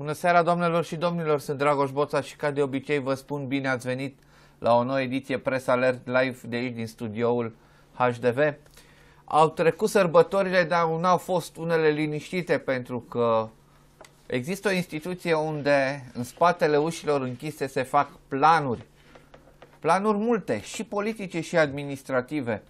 Bună seara domnilor și domnilor, sunt Dragoș Boța și ca de obicei vă spun bine ați venit la o nouă ediție Press Alert Live de aici din studioul HDV. Au trecut sărbătorile, dar nu au fost unele liniștite pentru că există o instituție unde în spatele ușilor închise se fac planuri. Planuri multe, și politice și administrative.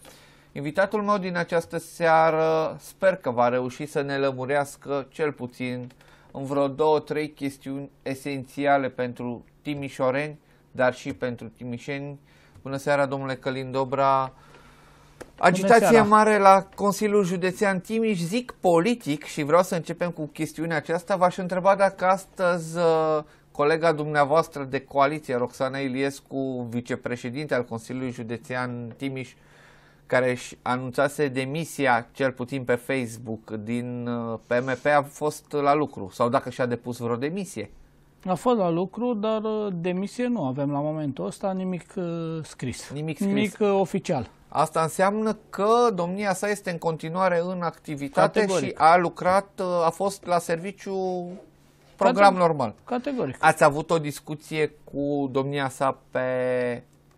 Invitatul meu din această seară sper că va reuși să ne lămurească cel puțin uh, în vreo două, trei chestiuni esențiale pentru timișoreni, dar și pentru timișeni. Bună seara, domnule Călin Dobra. Agitație mare la Consiliul Județean Timiș, zic politic și vreau să începem cu chestiunea aceasta. V-aș întreba dacă astăzi uh, colega dumneavoastră de coaliție, Roxana Iliescu, vicepreședinte al Consiliului Județean Timiș, care își anunțase demisia, cel puțin pe Facebook, din PMP, uh, a fost la lucru? Sau dacă și-a depus vreo demisie? A fost la lucru, dar uh, demisie nu avem la momentul ăsta nimic uh, scris. Nimic scris. Nimic oficial. Asta înseamnă că domnia sa este în continuare în activitate Categoric. și a lucrat, a fost la serviciu program Categoric. normal. Categoric. Ați avut o discuție cu domnia sa pe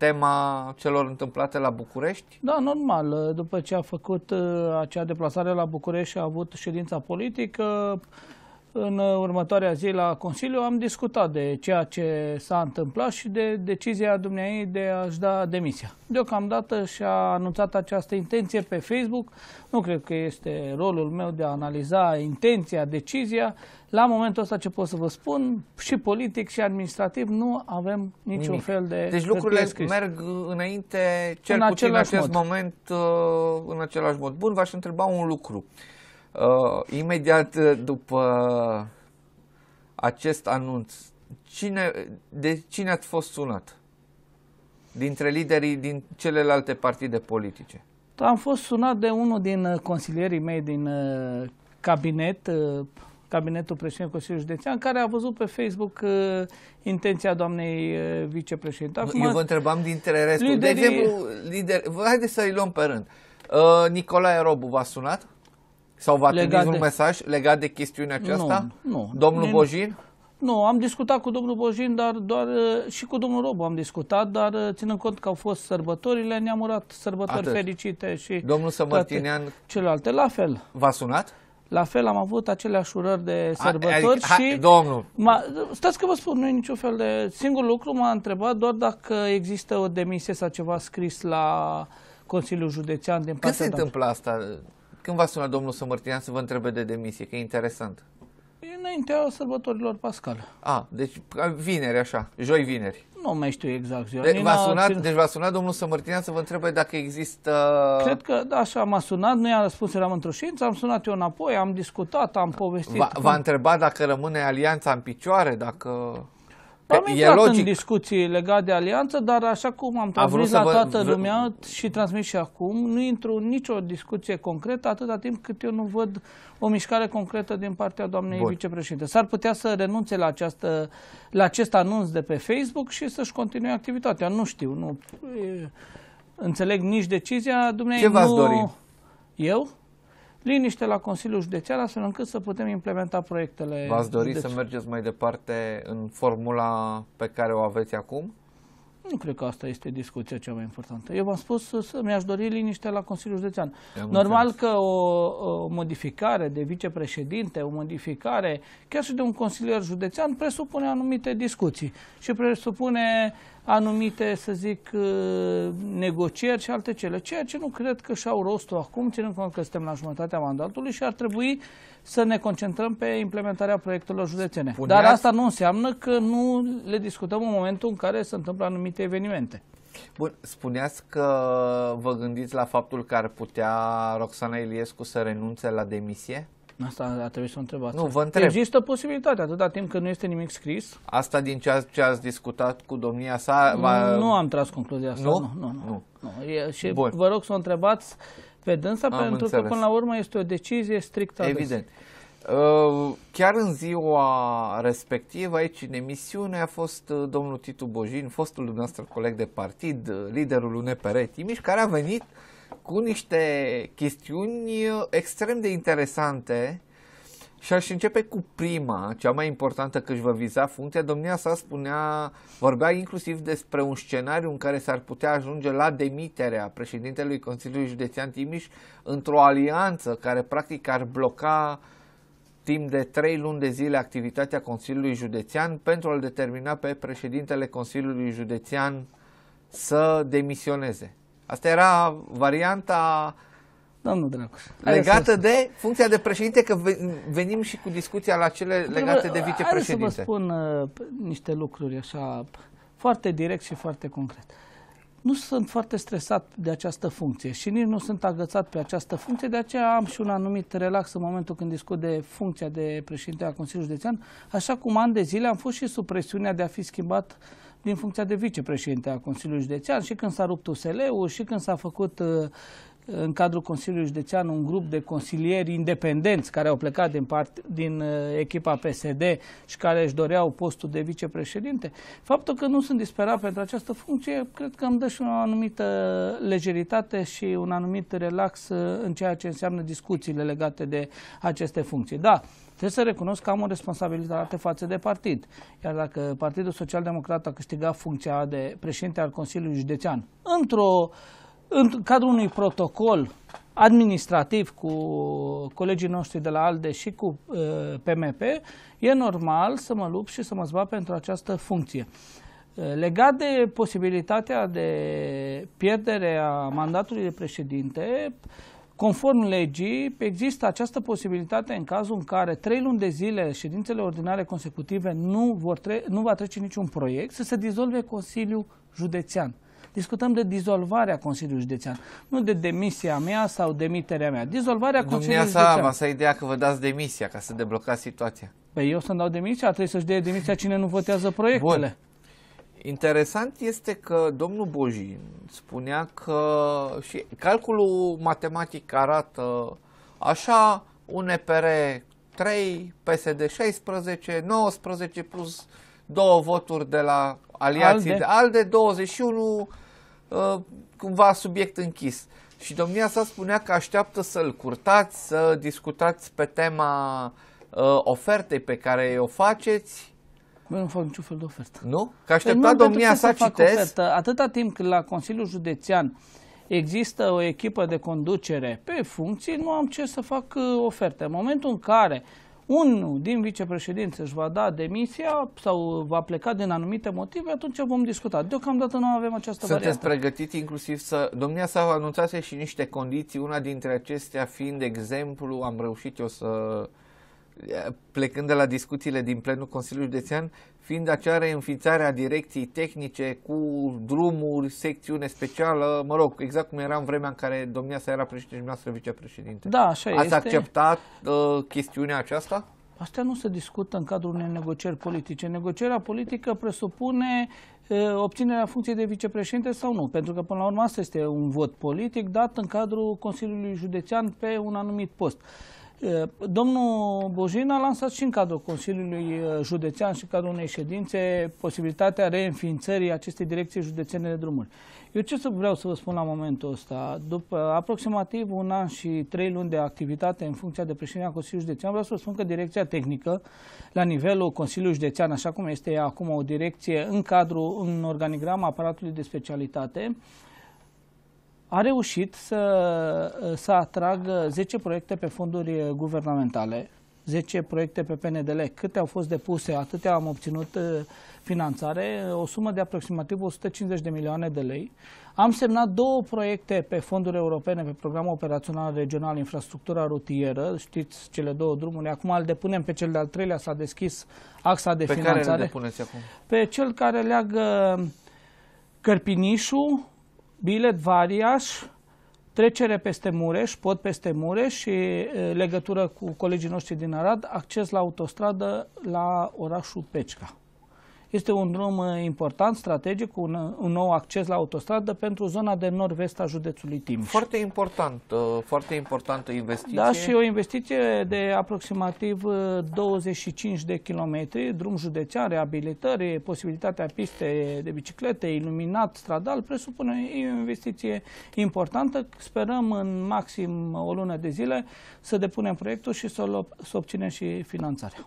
tema celor întâmplate la București? Da, normal. După ce a făcut uh, acea deplasare la București și a avut ședința politică, în uh, următoarea zi la Consiliu am discutat de ceea ce s-a întâmplat și de decizia dumneai de a-și da demisia. Deocamdată și-a anunțat această intenție pe Facebook. Nu cred că este rolul meu de a analiza intenția, decizia. La momentul ăsta ce pot să vă spun, și politic și administrativ nu avem niciun Nimic. fel de Deci lucrurile scris. merg înainte, cel în puțin în acest mod. moment, uh, în același mod. Bun, v-aș întreba un lucru. Uh, Uh, imediat uh, după acest anunț, cine, de cine ați fost sunat? Dintre liderii din celelalte partide politice? Da, am fost sunat de unul din uh, consilierii mei din uh, cabinet, cabinetul președintelui Consiliului Județean, care a văzut pe Facebook intenția doamnei vicepreședinte. Acum, Eu vă întrebam dintre restul. Liderii... De exemplu, lider... haideți să-i luăm pe rând. Nicolae Robu v-a sunat? Sau va trimis de... un mesaj legat de chestiunea aceasta? Nu, nu. Domnul Bojin? Nu, am discutat cu domnul Bojin, dar doar uh, și cu domnul Robu am discutat, dar uh, ținând cont că au fost sărbătorile, ne-am urat sărbători Atât. fericite și domnul Sămărtinean... celelalte. La fel. V-a sunat? La fel am avut aceleași urări de sărbători adică, și... Ha, domnul! Stați că vă spun, nu e niciun fel de... Singur lucru m-a întrebat doar dacă există o demisie sau ceva scris la Consiliul Județean din partea Când se întâmplă asta? Când va suna domnul Sămărtinean să vă întrebe de demisie, că e interesant? E înaintea sărbătorilor Pascal. A, ah, deci vineri așa, joi vineri. Nu mai știu exact ziua. De deci v-a sunat, țin... deci v-a sunat domnul Sămărtinean să vă întrebe dacă există... Cred că da, așa m-a sunat, nu i-a răspuns, eram într-o ședință, am sunat eu înapoi, am discutat, am povestit. V-a, v-a întrebat dacă rămâne alianța în picioare, dacă... Am păi, e intrat logic. în discuții legate de alianță, dar așa cum am transmis la toată vă, lumea și transmis și acum, nu intru în nicio discuție concretă atâta timp cât eu nu văd o mișcare concretă din partea doamnei Bun. vicepreședinte. S-ar putea să renunțe la, această, la acest anunț de pe Facebook și să-și continue activitatea. Nu știu, nu e, înțeleg nici decizia Dumnezeu, Ce v-ați dori? Eu? liniște la Consiliul Județean, astfel încât să putem implementa proiectele. V-ați dori județe. să mergeți mai departe în formula pe care o aveți acum? Nu cred că asta este discuția cea mai importantă. Eu v-am spus să mi-aș dori liniște la Consiliul Județean. Normal că o, o modificare de vicepreședinte, o modificare chiar și de un consilier județean presupune anumite discuții și presupune anumite, să zic, uh, negocieri și alte cele, ceea ce nu cred că și-au rostul acum, ținând cont că suntem la jumătatea mandatului și ar trebui să ne concentrăm pe implementarea proiectelor județene. Spuneați... Dar asta nu înseamnă că nu le discutăm în momentul în care se întâmplă anumite evenimente. Bun, spuneați că vă gândiți la faptul că ar putea Roxana Iliescu să renunțe la demisie? Asta ar trebui să o întrebați. Nu, vă întreb. Există posibilitatea, atâta timp când nu este nimic scris. Asta din ce ați, ce ați discutat cu domnia sa? Va... Nu am tras concluzia asta. Nu? Nu, nu. nu. nu. nu. E, și Bun. vă rog să o întrebați pe dânsa, Am pentru înțeles. că până la urmă este o decizie strictă. Evident. Uh, chiar în ziua respectivă, aici în emisiune, a fost uh, domnul Titu Bojin, fostul dumneavoastră coleg de partid, uh, liderul UNPR Timiș, care a venit cu niște chestiuni extrem de interesante și aș începe cu prima, cea mai importantă că își va viza funcția. Domnia sa spunea, vorbea inclusiv despre un scenariu în care s-ar putea ajunge la demiterea președintelui Consiliului Județean Timiș într-o alianță care practic ar bloca timp de trei luni de zile activitatea Consiliului Județean pentru a-l determina pe președintele Consiliului Județean să demisioneze. Asta era varianta domnul Dracu. Legată de funcția de președinte, că venim și cu discuția la cele legate de vicepreședinte. Hai să vă spun uh, niște lucruri așa foarte direct și foarte concret. Nu sunt foarte stresat de această funcție și nici nu sunt agățat pe această funcție, de aceea am și un anumit relax în momentul când discut de funcția de președinte al Consiliului Județean, așa cum an de zile am fost și sub presiunea de a fi schimbat din funcția de vicepreședinte al Consiliului Județean și când s-a rupt USL-ul și când s-a făcut uh, în cadrul Consiliului Județean un grup de consilieri independenți care au plecat din, part, din uh, echipa PSD și care își doreau postul de vicepreședinte. Faptul că nu sunt disperat pentru această funcție, cred că îmi dă și o anumită lejeritate și un anumit relax uh, în ceea ce înseamnă discuțiile legate de aceste funcții. Da, trebuie să recunosc că am o responsabilitate față de partid. Iar dacă Partidul Social Democrat a câștigat funcția de președinte al Consiliului Județean într-o uh, în cadrul unui protocol administrativ cu colegii noștri de la ALDE și cu uh, PMP, e normal să mă lupt și să mă zbat pentru această funcție. Uh, legat de posibilitatea de pierdere a mandatului de președinte, Conform legii, există această posibilitate în cazul în care trei luni de zile ședințele ordinare consecutive nu, vor tre nu va trece niciun proiect, să se dizolve Consiliul Județean. Discutăm de dizolvarea Consiliului Județean, nu de demisia mea sau demiterea mea. Dizolvarea Dumnezeu Consiliului Dumnezeu Județean. Dumneavoastră, ideea că vă dați demisia ca să deblocați situația. Păi eu să-mi dau demisia, trebuie să-și dea demisia cine nu votează proiectele. Bun. Interesant este că domnul Bojin spunea că și calculul matematic arată așa, un EPR 3, PSD 16, 19 plus două voturi de la aliații ALDE, ALDE 21, uh, cumva subiect închis. Și domnia sa spunea că așteaptă să-l curtați, să discutați pe tema uh, ofertei pe care o faceți. Eu nu fac niciun fel de ofertă. Nu? Că păi aștepta păi domnia sa, citesc... Ofertă. Atâta timp când la Consiliul Județean există o echipă de conducere pe funcții, nu am ce să fac uh, oferte. În momentul în care unul din vicepreședinți își va da demisia sau va pleca din anumite motive, atunci vom discuta. Deocamdată nu avem această Sunteți variantă. Sunteți pregătiți inclusiv să... Domnia s-a anunțat și niște condiții, una dintre acestea fiind exemplu, am reușit eu să plecând de la discuțiile din plenul Consiliului Județean, fiind acea reînființare a direcției tehnice cu drumuri, secțiune specială, mă rog, exact cum era în vremea în care domnia sa era președinte și noastră vicepreședinte. Da, așa Ați este. acceptat uh, chestiunea aceasta? Astea nu se discută în cadrul unei negocieri politice. Negocierea politică presupune uh, obținerea funcției de vicepreședinte sau nu, pentru că până la urmă asta este un vot politic dat în cadrul Consiliului Județean pe un anumit post. Uh, Eh, domnul Bojin a lansat și în cadrul Consiliului eh, Județean și în cadrul unei ședințe posibilitatea reînființării acestei direcții județene de drumuri. Eu ce să vreau să vă spun la momentul ăsta? După aproximativ un an și trei luni de activitate în funcția de președinte Consiliului Județean, vreau să vă spun că direcția tehnică, la nivelul Consiliului Județean, așa cum este acum o direcție în cadrul, în organigram aparatului de specialitate, a reușit să, să atragă 10 proiecte pe fonduri guvernamentale, 10 proiecte pe PNDL. Câte au fost depuse, atâtea am obținut uh, finanțare, o sumă de aproximativ 150 de milioane de lei. Am semnat două proiecte pe fonduri europene, pe programul operațional regional, infrastructura rutieră, știți cele două drumuri, acum îl depunem pe cel de-al treilea, s-a deschis axa de pe finanțare. Pe care îl depuneți acum? Pe cel care leagă Cărpinișul, Bilet Variaș, trecere peste Mureș, pot peste Mureș și legătură cu colegii noștri din Arad, acces la autostradă la orașul Pecica. Este un drum uh, important, strategic, un, uh, un nou acces la autostradă pentru zona de nord-vest a județului Timiș. Foarte important, uh, foarte importantă investiție. Da, și o investiție de aproximativ 25 de kilometri, drum județean, reabilitări, posibilitatea piste de biciclete, iluminat stradal, presupune o investiție importantă. Sperăm în maxim o lună de zile să depunem proiectul și să, să obținem și finanțarea.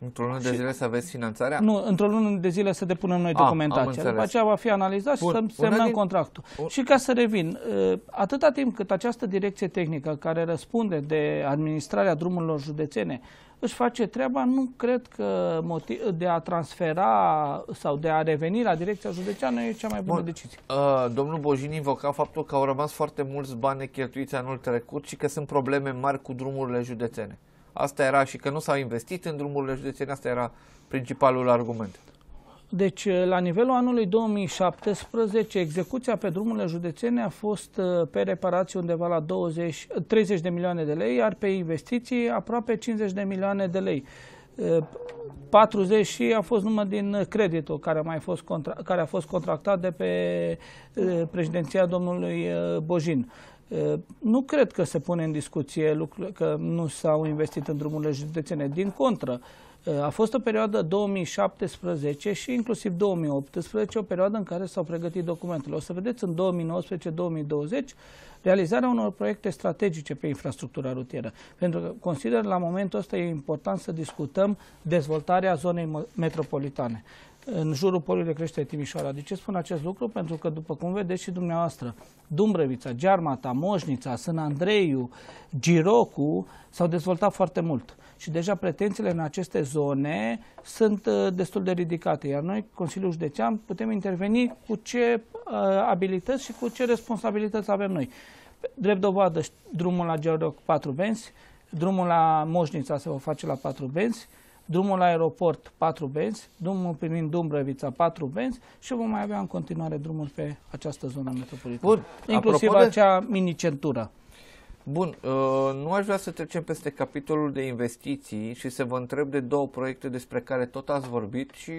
Într-o lună de zile să aveți finanțarea? Nu, într-o lună de zile să depunem noi ah, documentația. După aceea va fi analizat Bun. și să semnăm din... contractul. Un... Și ca să revin, ă, atâta timp cât această direcție tehnică care răspunde de administrarea drumurilor județene își face treaba, nu cred că motiv de a transfera sau de a reveni la direcția județeană e cea mai bună Bun. decizie. Uh, domnul Bojin invoca faptul că au rămas foarte mulți bani cheltuiți anul trecut și că sunt probleme mari cu drumurile județene. Asta era și că nu s-au investit în drumurile județene, asta era principalul argument. Deci, eh, la nivelul anului 2017, execuția pe drumurile județene a fost eh, pe reparații undeva la 20, 30 de milioane de lei, iar pe investiții aproape 50 de milioane de lei. 40 eh, și a fost numai din creditul care a, mai fost contra, care a fost contractat de pe președinția domnului Bojin. Eh, nu cred că se pune în discuție lucrurile că nu s-au investit în drumurile județene. Din contră, eh, a fost o perioadă 2017 și inclusiv 2018, o perioadă în care s-au pregătit documentele. O să vedeți în 2019-2020 realizarea unor proiecte strategice pe infrastructura rutieră. Pentru că consider la momentul ăsta e important să discutăm dezvoltarea zonei metropolitane în jurul polului de creștere Timișoara. De ce spun acest lucru? Pentru că, după cum vedeți și dumneavoastră, Dumbrăvița, Gearmata, Moșnița, Sân Andreiu, Girocu s-au dezvoltat foarte mult. Și deja pretențiile în aceste zone sunt uh, destul de ridicate, iar noi, Consiliul Județean, putem interveni cu ce uh, abilități și cu ce responsabilități avem noi. Drept dovadă, drumul la Giroc 4 benzi, drumul la Moșnița se va face la 4 benzi, drumul la aeroport 4 benzi, drumul primind Dumbrăvița 4 benzi și vom mai avea în continuare drumuri pe această zonă metropolitană. Bun. Inclusiv Apropo acea de... minicentură. Bun, uh, nu aș vrea să trecem peste capitolul de investiții și să vă întreb de două proiecte despre care tot ați vorbit și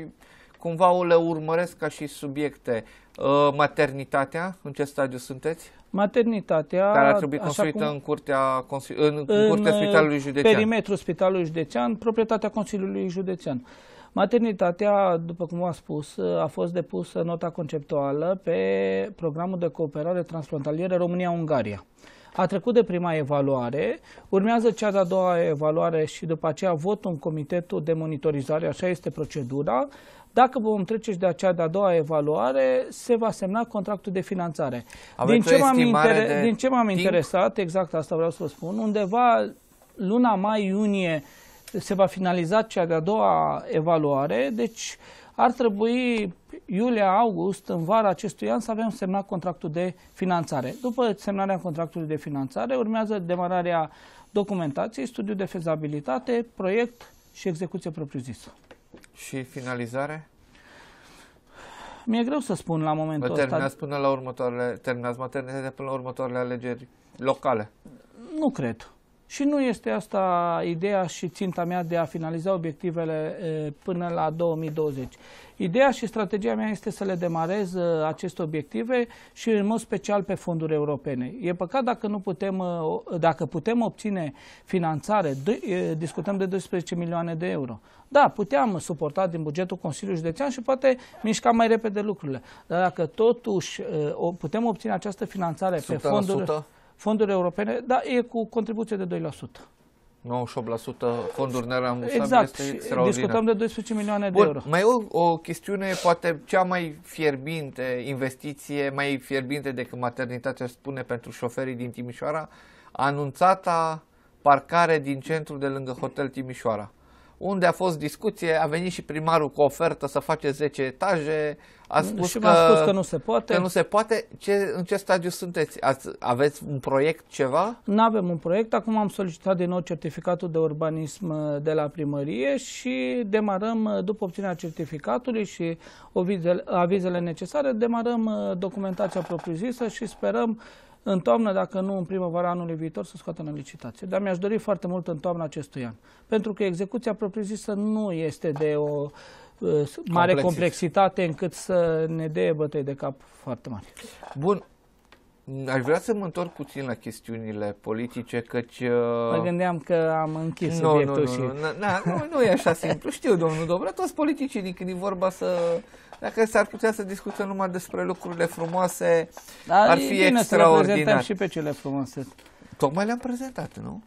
cumva le urmăresc ca și subiecte. Ă, maternitatea, în ce stadiu sunteți? Maternitatea... Care ar trebui construită cum, în, curtea, în, în curtea ă, Spitalului Județean. perimetrul Spitalului Județean, proprietatea Consiliului Județean. Maternitatea, după cum am spus, ă, a fost depusă nota conceptuală pe programul de cooperare transfrontalieră România-Ungaria a trecut de prima evaluare, urmează cea de-a doua evaluare și după aceea votul în comitetul de monitorizare, așa este procedura, dacă vom trece și de acea de-a doua evaluare, se va semna contractul de finanțare. din ce, m-am din ce m-am interesat, exact asta vreau să vă spun, undeva luna mai-iunie se va finaliza cea de-a doua evaluare, deci ar trebui iulie-august, în vara acestui an, să avem semnat contractul de finanțare. După semnarea contractului de finanțare, urmează demararea documentației, studiu de fezabilitate, proiect și execuție propriu-zisă. Și finalizare? Mi-e greu să spun la momentul ăsta. Terminați până la următoarele, terminați maternitatea până la următoarele alegeri locale. Nu cred. Și nu este asta ideea și ținta mea de a finaliza obiectivele până la 2020. Ideea și strategia mea este să le demarez aceste obiective și în mod special pe fonduri europene. E păcat dacă nu putem, dacă putem obține finanțare, discutăm de 12 milioane de euro. Da, puteam suporta din bugetul Consiliului Județean și poate mișca mai repede lucrurile. Dar dacă totuși putem obține această finanțare 100%. pe fonduri fonduri europene, dar e cu contribuție de 2%. 98% fonduri nerambursabile exact. este extraordinar. discutăm de 12 milioane Bun, de euro. Mai o, o chestiune, poate cea mai fierbinte, investiție mai fierbinte decât maternitatea spune pentru șoferii din Timișoara, anunțata parcare din centrul de lângă Hotel Timișoara unde a fost discuție, a venit și primarul cu ofertă să face 10 etaje, a da, spus, și că, a spus că nu se poate. Că nu se poate. Ce, în ce stadiu sunteți? Ați, aveți un proiect, ceva? Nu avem un proiect. Acum am solicitat din nou certificatul de urbanism uh, de la primărie și demarăm, uh, după obținerea certificatului și avizele necesare, demarăm uh, documentația propriu-zisă și sperăm în toamnă, dacă nu în primăvara anului viitor, să scoată în licitație. Dar mi-aș dori foarte mult în toamna acestui an. Pentru că execuția propriu-zisă nu este de o uh, mare complexitate încât să ne dea bătăi de cap foarte mari. Bun, Aș vrea să mă întorc puțin la chestiunile politice, căci... Uh, mă gândeam că am închis nu, subiectul nu, nu, și... Nu, nu, nu, nu e așa simplu. Știu, domnul Dobră, toți politicii, când e vorba să dacă s-ar putea să discutăm numai despre lucrurile frumoase, Dar ar fi bine extraordinar. Să le prezentăm și pe cele frumoase. Tocmai le-am prezentat, nu?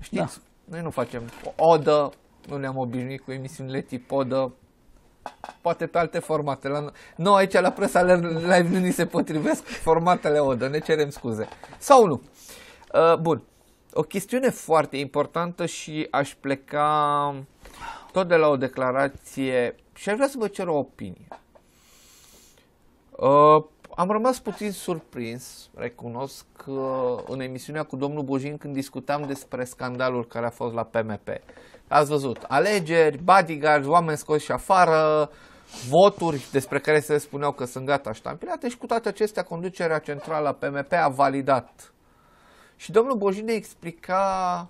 Știți, da. noi nu facem odă, nu ne-am obișnuit cu emisiunile tip odă, poate pe alte formate. La, nu, aici la presa live nu ni se potrivesc formatele odă, ne cerem scuze. Sau nu. Uh, bun. O chestiune foarte importantă și aș pleca tot de la o declarație și aș vrea să vă cer o opinie. Uh, am rămas puțin surprins, recunosc, că uh, în emisiunea cu domnul Bujin când discutam despre scandalul care a fost la PMP. Ați văzut, alegeri, bodyguards, oameni scoși și afară, voturi despre care se spuneau că sunt gata ștampilate și cu toate acestea conducerea centrală a PMP a validat. Și domnul Bojine explica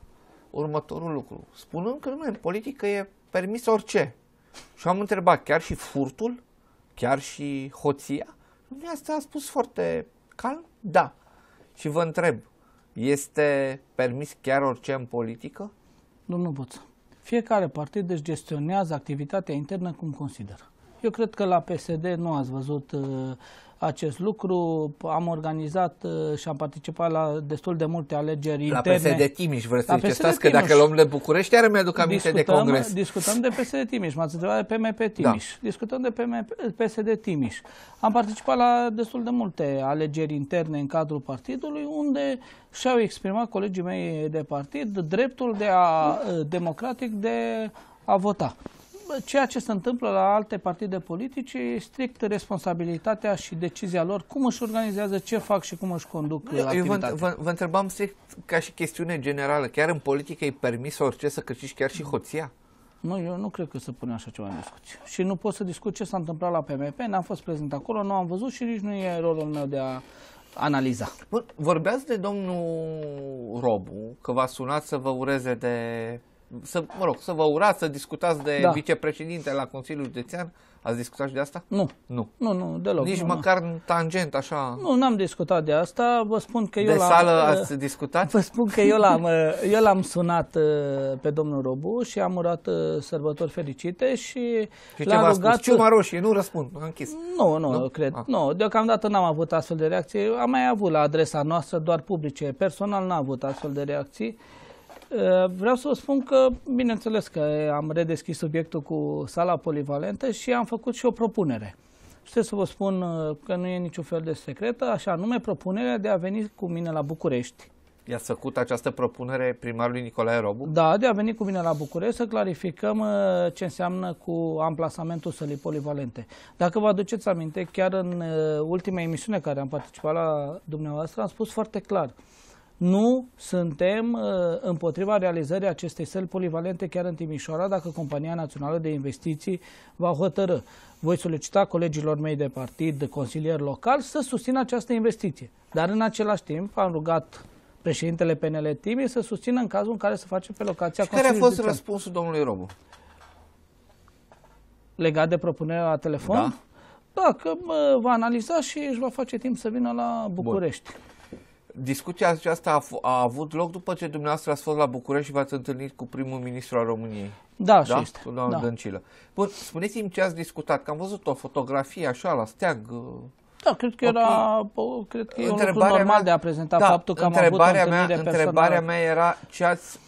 următorul lucru, spunând că nu în politică e permis orice. Și am întrebat chiar și furtul, chiar și hoția? Dumneavoastră a spus foarte calm, da. Și vă întreb, este permis chiar orice în politică? Domnul Boță, fiecare partid își gestionează activitatea internă cum consideră. Eu cred că la PSD nu ați văzut uh, acest lucru. Am organizat uh, și am participat la destul de multe alegeri la interne. La PSD Timiș, vreți să ziceți, stați că dacă luăm de București, iar îmi aduc aminte de congres. Discutăm de PSD Timiș, m-ați întrebat de PMP da. Timiș. Da. Discutăm de PMP, PSD Timiș. Am participat la destul de multe alegeri interne în cadrul partidului, unde și-au exprimat colegii mei de partid dreptul de a, uh, democratic de a vota ceea ce se întâmplă la alte partide politice e strict responsabilitatea și decizia lor, cum își organizează, ce fac și cum își conduc nu, Eu vă, vă, vă întrebam strict ca și chestiune generală, chiar în politică e permis orice să câștigi chiar și hoția? Nu, eu nu cred că se pune așa ceva în discuție. Și nu pot să discut ce s-a întâmplat la PMP, n-am fost prezent acolo, nu am văzut și nici nu e rolul meu de a analiza. Bun, vorbeați de domnul Robu, că v-a sunat să vă ureze de să, mă rog, să vă urați, să discutați de da. vicepreședinte la Consiliul Județean. Ați discutat și de asta? Nu. Nu, nu, nu deloc. Nici nu, măcar nu. tangent, așa. Nu, n-am discutat de asta. Vă spun că eu de l-am... sală ați discutat? Vă spun că eu l-am, eu l-am sunat uh, pe domnul Robu și am urat uh, sărbători fericite și, și l-am rugat... Spus? Ciuma roșie, nu răspund, am închis. Nu, nu, nu? cred. Ah. Nu, deocamdată n-am avut astfel de reacții. Am mai avut la adresa noastră doar publice. Personal n-am avut astfel de reacții. Eh, vreau să vă spun că, bineînțeles că am redeschis subiectul cu sala polivalentă și am făcut și o propunere. Și trebuie să vă spun eh, că nu e niciun fel de secretă, așa nume propunerea de a veni cu mine la București. I-ați făcut această propunere primarului Nicolae Robu? Da, de a veni cu mine la București să clarificăm eh, ce înseamnă cu amplasamentul sălii polivalente. Dacă vă aduceți aminte, chiar în ultima emisiune care am participat la dumneavoastră, am spus foarte clar nu suntem uh, împotriva realizării acestei săli polivalente chiar în Timișoara dacă Compania Națională de Investiții va hotărâ. Voi solicita colegilor mei de partid, de consilier local, să susțină această investiție. Dar în același timp am rugat președintele PNL Timi să susțină în cazul în care se face pe locația Și care a fost răspunsul domnului Robu? Legat de propunerea la telefon? Da. Da, că va analiza și își va face timp să vină la București. Bun discuția aceasta a, f- a avut loc după ce dumneavoastră ați fost la București și v-ați întâlnit cu primul ministru al României. Da, da? și Cu doamna da. Dăncilă. Bun, spuneți-mi ce ați discutat, că am văzut o fotografie așa la steag. Uh, da, cred că okay. era cred că e un lucru normal mea, de a prezenta da, faptul că am avut o întâlnire mea, personală. Întrebarea mea era ce ați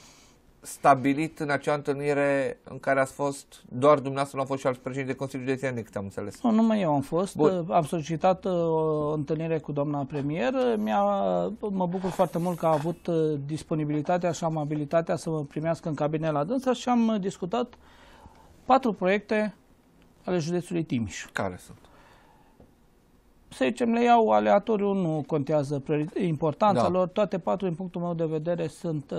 stabilit în acea întâlnire în care ați fost, doar dumneavoastră nu au fost și alți președinte de Consiliul Județean, decât am înțeles. Nu, numai eu am fost. Bun. Am solicitat uh, o întâlnire cu doamna premier. Mi-a, uh, mă bucur foarte mult că a avut uh, disponibilitatea și amabilitatea să mă primească în cabinet la dânsa și am discutat patru proiecte ale județului Timiș. Care sunt? să zicem, le iau aleatoriu, nu contează importanța da. lor, toate patru, din punctul meu de vedere, sunt uh,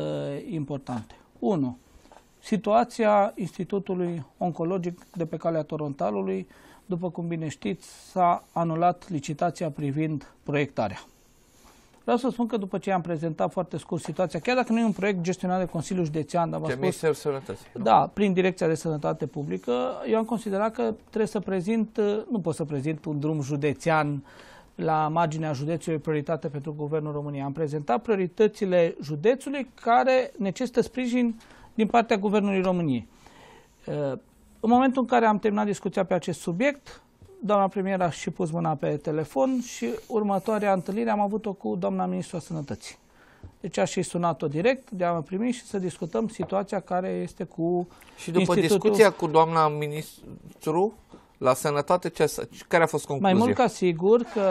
importante. 1. Situația Institutului Oncologic de pe calea Torontalului, după cum bine știți, s-a anulat licitația privind proiectarea. Vreau să spun că după ce am prezentat foarte scurt situația, chiar dacă nu e un proiect gestionat de Consiliul Județean, dar spus, Sănătății. Da. da, prin Direcția de Sănătate Publică, eu am considerat că trebuie să prezint, nu pot să prezint un drum județean la marginea județului prioritate pentru Guvernul României. Am prezentat prioritățile județului care necesită sprijin din partea Guvernului României. Uh, în momentul în care am terminat discuția pe acest subiect, doamna premier a și pus mâna pe telefon și următoarea întâlnire am avut-o cu doamna ministru a Sănătății. Deci aș și sunat-o direct de a mă primi și să discutăm situația care este cu Și după Institutul... discuția cu doamna ministru, la sănătate, ce, care a fost concluzia? Mai mult ca sigur că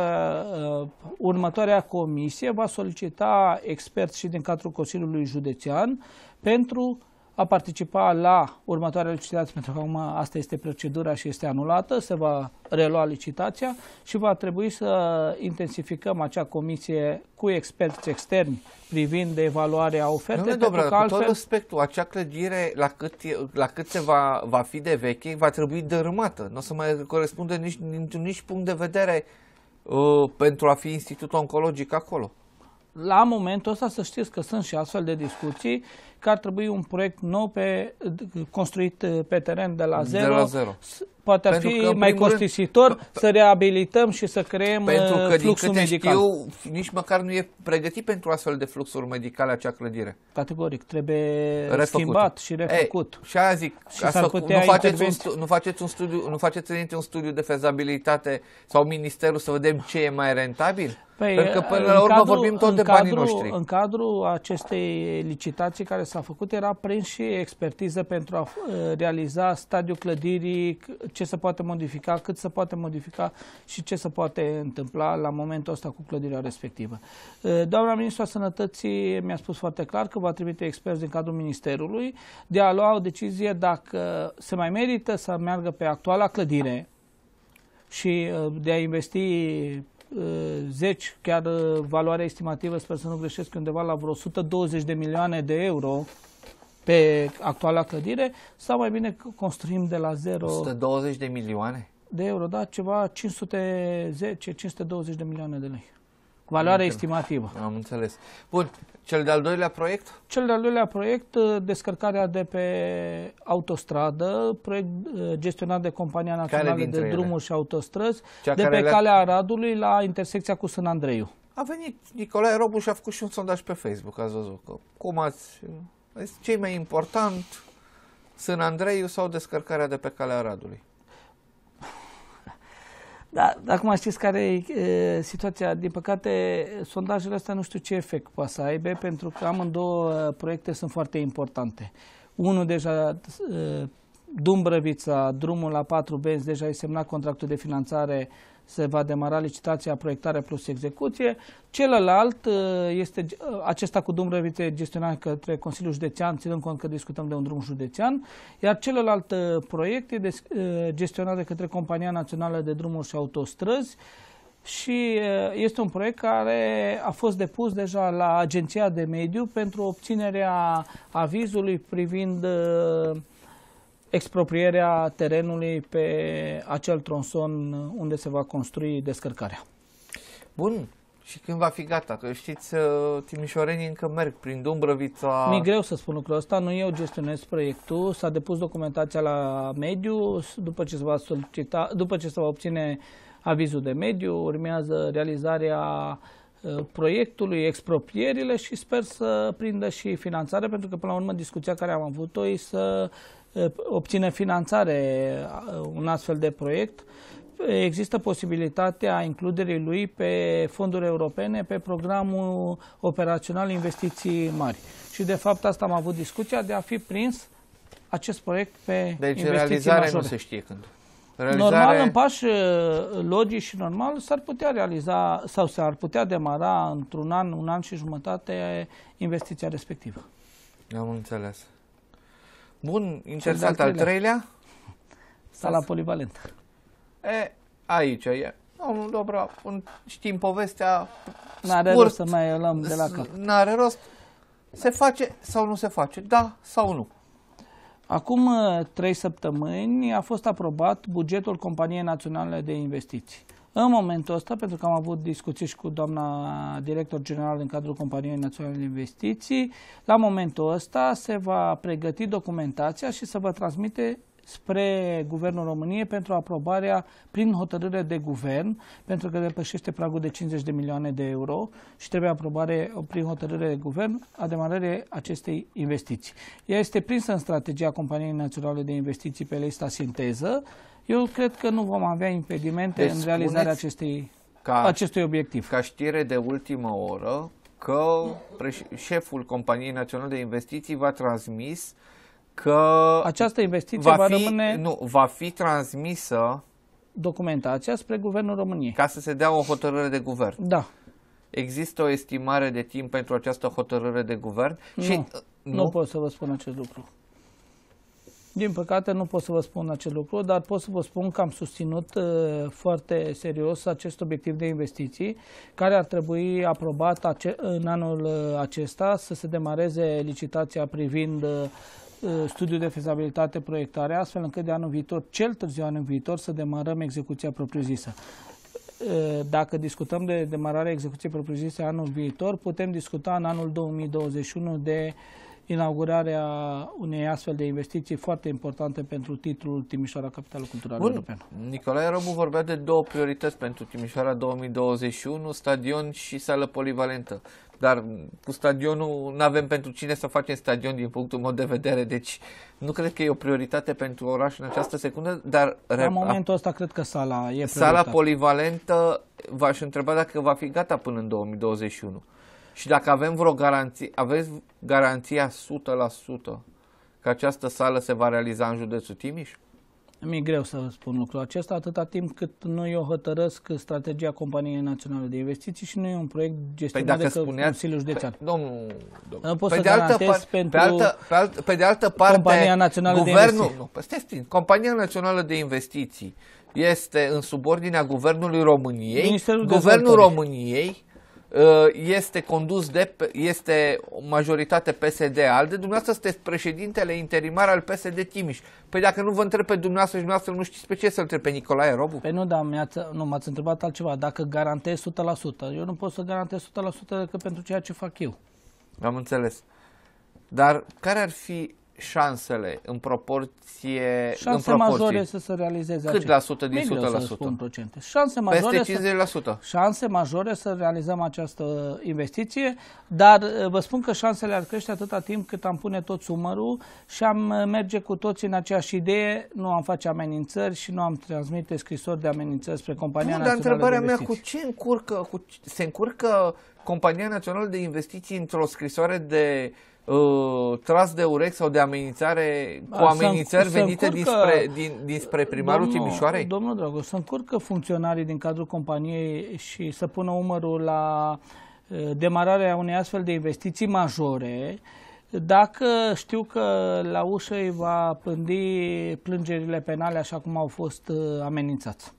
uh, următoarea comisie va solicita experți și din cadrul Consiliului Județean pentru a participa la următoarea licitație, pentru că acum asta este procedura și este anulată, se va relua licitația și va trebui să intensificăm acea comisie cu experți externi privind de evaluarea ofertei. Domnule Dobră, cu tot respectul, acea clădire la cât, la cât se va, va fi de veche va trebui dărâmată. Nu o să mai corespunde nici, nici, nici punct de vedere uh, pentru a fi institut oncologic acolo. La momentul ăsta să știți că sunt și astfel de discuții că ar trebui un proiect nou pe, construit eh, pe teren de la zero. De la zero. Poate ar fi mai costisitor rând, să reabilităm și să creăm pentru că, eh, fluxul din câte medical. Știu, nici măcar nu e pregătit pentru astfel de fluxuri medicale acea clădire. Categoric, trebuie refăcut. schimbat și refăcut. Ei, și aia zic, și asta, nu, faceți un, studiu, nu faceți un studiu, nu faceți un studiu de fezabilitate sau ministerul să vedem ce e mai rentabil? Păi, Pentru că până la urmă cadru, vorbim tot de cadru, banii noștri. În cadrul acestei licitații care s-a făcut era prins și expertiză pentru a uh, realiza stadiul clădirii, ce se poate modifica, cât se poate modifica și ce se poate întâmpla la momentul ăsta cu clădirea respectivă. Uh, doamna a Sănătății mi-a spus foarte clar că va trimite experți din cadrul Ministerului de a lua o decizie dacă se mai merită să meargă pe actuala clădire și uh, de a investi Eh, zeci, chiar eh, valoarea estimativă, sper să nu greșesc, undeva la vreo 120 de milioane de euro pe actuala clădire, sau mai bine construim de la zero... 120 de milioane? De euro, da, ceva 510-520 de milioane de lei. Valoarea am estimativă. Am înțeles. Bun, cel de-al doilea proiect? Cel de-al doilea proiect, uh, descărcarea de pe autostradă, proiect uh, gestionat de Compania Națională de ele? Drumuri și Autostrăzi, Cea de pe calea Aradului la intersecția cu Sân Andreiu. A venit Nicolae Robu și a făcut și un sondaj pe Facebook, ați văzut că cum ați... ce mai important, Sân Andreiu sau descărcarea de pe calea Aradului? Da, dar acum știți care e situația. Din păcate, sondajele astea nu știu ce efect poate să aibă, pentru că amândouă uh, proiecte sunt foarte importante. Unul deja, uh, Dumbrăvița, drumul la 4 benzi, deja e semnat contractul de finanțare se va demara licitația proiectare plus execuție. Celălalt uh, este uh, acesta cu Dumbrăvite gestionat către Consiliul Județean, ținând cont că discutăm de un drum județean, iar celălalt uh, proiect este gestionat de către Compania Națională de Drumuri și Autostrăzi, și este un proiect care a fost depus deja la Agenția de Mediu pentru obținerea avizului privind exproprierea terenului pe acel tronson unde se va construi descărcarea. Bun, și când va fi gata? Că știți, uh, timișorenii încă merg prin Dumbrăvița. mi greu să spun lucrul ăsta, nu eu gestionez proiectul, s-a depus documentația la mediu, după ce se va, solicita, după ce se va obține avizul de mediu, urmează realizarea uh, proiectului, exproprierile și sper să prindă și finanțare, pentru că până la urmă discuția care am avut-o e să uh, Eh, obține finanțare eh, un astfel de proiect, eh, există posibilitatea includerii lui pe fonduri europene, pe programul operațional investiții mari. Și de fapt asta am avut discuția de a fi prins acest proiect pe deci, investiții realizarea majore. nu se știe când. Realizare... Normal, în pași logici și normal, s-ar putea realiza sau s-ar putea demara într-un an, un an și jumătate investiția respectivă. Am înțeles. Bun, interesant. Al treilea? Sala polivalentă. E, aici e. Domnul Dobra, știm povestea N-are rost să mai luăm de la cap. N-are rost. Se face sau nu se face? Da sau nu? Acum uh, trei săptămâni a fost aprobat bugetul Companiei Naționale de Investiții. În momentul ăsta, pentru că am avut discuții și cu doamna director general în cadrul Companiei Naționale de Investiții, la momentul ăsta se va pregăti documentația și se va transmite spre Guvernul României pentru aprobarea prin hotărâre de guvern, pentru că depășește pragul de 50 de milioane de euro și trebuie aprobare prin hotărâre de guvern a demarării acestei investiții. Ea este prinsă în strategia Companiei Naționale de Investiții pe lista sinteză, eu cred că nu vom avea impedimente deci în realizarea acestei, ca, acestui obiectiv. Ca știre de ultimă oră, că șeful Companiei Naționale de Investiții va transmis că această investiție va, va fi, rămâne nu, va fi transmisă documentația spre guvernul României. Ca să se dea o hotărâre de guvern. Da. Există o estimare de timp pentru această hotărâre de guvern? Nu, și, nu, nu pot să vă spun acest lucru. Din păcate nu pot să vă spun acest lucru, dar pot să vă spun că am susținut uh, foarte serios acest obiectiv de investiții, care ar trebui aprobat ace- în anul uh, acesta să se demareze licitația privind uh, uh studiul de fezabilitate proiectare, astfel încât de anul viitor, cel târziu anul viitor, să demarăm execuția propriu-zisă uh, dacă discutăm de demararea execuției propriu-zise anul viitor, putem discuta în anul 2021 de inaugurarea unei astfel de investiții foarte importante pentru titlul Timișoara Capitală Culturală Europeană. Nicolae Robu vorbea de două priorități pentru Timișoara 2021, stadion și sală polivalentă. Dar cu stadionul nu avem pentru cine să facem stadion din punctul meu de vedere, deci nu cred că e o prioritate pentru oraș în această secundă, dar... La momentul ăsta cred că sala e prioritate. Sala polivalentă, v-aș întreba dacă va fi gata până în 2021. Și dacă avem vreo garanție, aveți garanția 100% că această sală se va realiza în județul Timiș? Mi-e greu să spun lucrul acesta, atâta timp cât nu eu hotărăsc strategia Companiei Naționale de Investiții și nu e un proiect gestionat păi de spuneați, Consiliul Județean. Pe, păi, domnul, domnul. pe, de altă par, pentru pe, altă, pe, altă, pe de altă parte, Compania Națională guvernul, de Investiții. Nu, păi, stai, stai, Compania Națională de Investiții este în subordinea Guvernului României. Ministerul Guvernul României Uh, este condus de, este majoritate PSD-ALDE, dumneavoastră sunteți președintele interimar al PSD Timiș. Păi dacă nu vă întreb pe dumneavoastră și dumneavoastră nu știți pe ce să întreb pe Nicolae Robu? Păi nu, dar nu, m-ați întrebat altceva. Dacă garantez 100%, eu nu pot să garantez 100% decât pentru ceea ce fac eu. Am înțeles. Dar care ar fi șansele în proporție... Șanse în proporție. majore să se realizeze Cât acest. la sută din sută la să Șanse majore Peste 50%? Să, șanse majore să realizăm această investiție, dar eh, vă spun că șansele ar crește atâta timp cât am pune tot umărul și am eh, merge cu toți în aceeași idee, nu am face amenințări și nu am transmite scrisori de amenințări spre Compania Bun, Națională dar întrebarea de mea, cu ce încurcă, cu, se încurcă Compania Națională de Investiții într-o scrisoare de uh, tras de urechi sau de amenințare cu amenințări venite încurcă, dinspre, din, dinspre primarul domnul, Timișoarei? Domnul Dragos, să încurcă funcționarii din cadrul companiei și să pună umărul la uh, demararea unei astfel de investiții majore dacă știu că la ușă îi va pândi plângerile penale așa cum au fost uh, amenințați.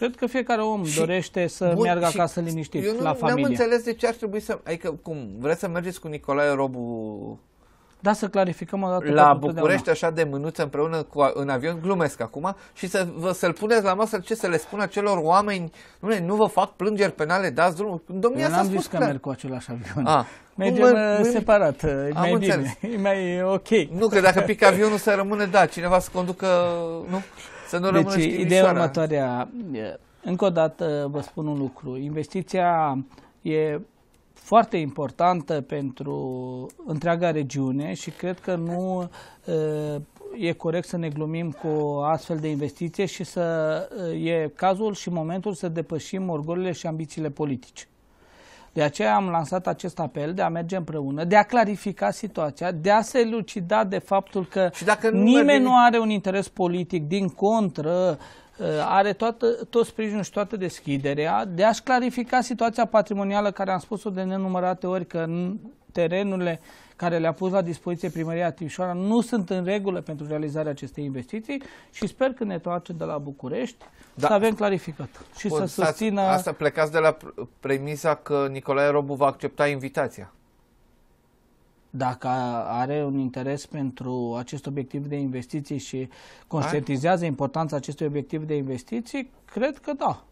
Cred că fiecare om și, dorește să bun, meargă acasă liniștit, eu nu, la familie. Nu am înțeles de ce ar trebui să... Adică, cum, vreți să mergeți cu Nicolae Robu da, să clarificăm o dată. La București, așa de mânuță împreună cu, în avion, glumesc acum, și să, vă, să-l puneți la masă, ce să le spună celor oameni, nu, nu vă fac plângeri penale, dați drumul. Domnia Eu n-am zis că clar. merg cu același avion. A. Ah. Mergem mă, uh, separat, e uh, mai înțeles. bine, e mai ok. Nu, că dacă pică avionul să rămâne, da, cineva să conducă, nu? Să nu deci, ideea următoarea. Încă o dată vă spun un lucru. Investiția e foarte importantă pentru întreaga regiune și cred că nu uh, e corect să ne glumim cu astfel de investiție și să uh, e cazul și momentul să depășim orgolile și ambițiile politice. De aceea am lansat acest apel de a merge împreună, de a clarifica situația, de a se lucida de faptul că și dacă nu nimeni merge... nu are un interes politic, din contră, ă, are toată, tot sprijinul și toată deschiderea de a-și clarifica situația patrimonială care am spus-o de nenumărate ori că terenurile care le-a pus la dispoziție primăria Timișoara nu sunt în regulă pentru realizarea acestei investiții și sper că ne toarcem de la București da. să avem clarificat și Bun, să susțină... Asta plecați de la premisa că Nicolae Robu va accepta invitația dacă are un interes pentru acest obiectiv de investiții și conștientizează importanța acestui obiectiv de investiții, cred că da.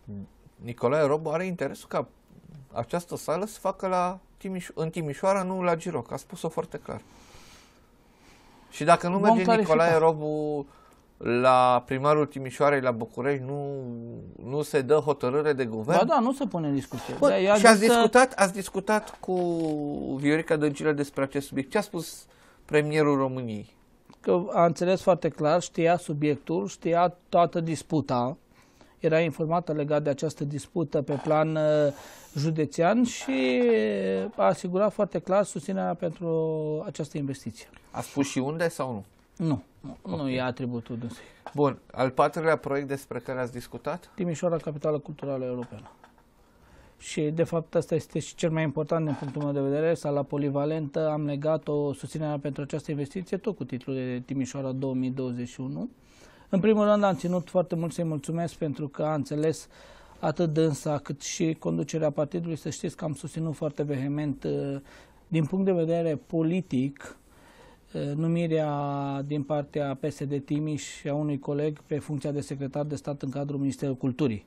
Nicolae Robu are interesul ca această sală să facă la Timiș- în Timișoara, nu la Giroc. A spus-o foarte clar. Și dacă nu merge clarifica. Nicolae Robu la primarul Timișoarei la București, nu, nu se dă hotărâre de guvern? Ba da, nu se pune în discuție. Bă, și ați, să... discutat, ați discutat cu Viorica Dăncilă despre acest subiect. Ce a spus premierul României? Că a înțeles foarte clar, știa subiectul, știa toată disputa, era informată legat de această dispută pe plan uh, județean și uh, a asigurat foarte clar susținerea pentru această investiție. A spus și unde sau nu? Nu, nu, okay. e atributul dânsului. Bun, al patrulea proiect despre care ați discutat? Timișoara, capitală culturală europeană. Și, de fapt, asta este și cel mai important din punctul meu de vedere. Sala polivalentă, am legat o susținere pentru această investiție, tot cu titlul de Timișoara 2021 în primul rând am ținut foarte mult să-i mulțumesc pentru că a înțeles atât dânsa cât și conducerea partidului. Să știți că am susținut foarte vehement uh, din punct de vedere politic uh, numirea din partea PSD Timiș a unui coleg pe funcția de secretar de stat în cadrul Ministerului Culturii.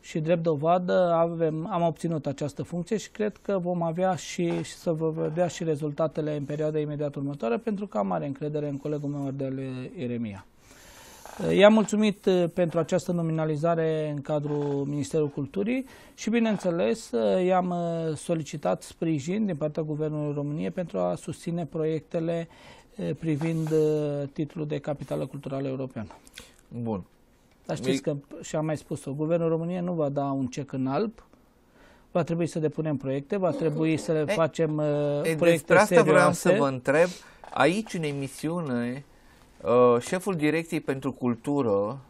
Și drept dovadă avem, am obținut această funcție și cred că vom avea și, și să vă vedea și rezultatele în perioada imediat următoare pentru că am mare încredere în colegul meu Ardel iremia. I-am mulțumit uh, pentru această nominalizare în cadrul Ministerului Culturii și, bineînțeles, uh, i-am uh, solicitat sprijin din partea Guvernului României pentru a susține proiectele privind titlul de Capitală Culturală Europeană. Bun. Dar știți că, și am mai spus-o, Guvernul României nu va da un cec în alb, va trebui să depunem proiecte, va trebui să le facem e, proiecte despre asta serioase. vreau să vă întreb. Aici, în emisiune, Uh, șeful Direcției pentru Cultură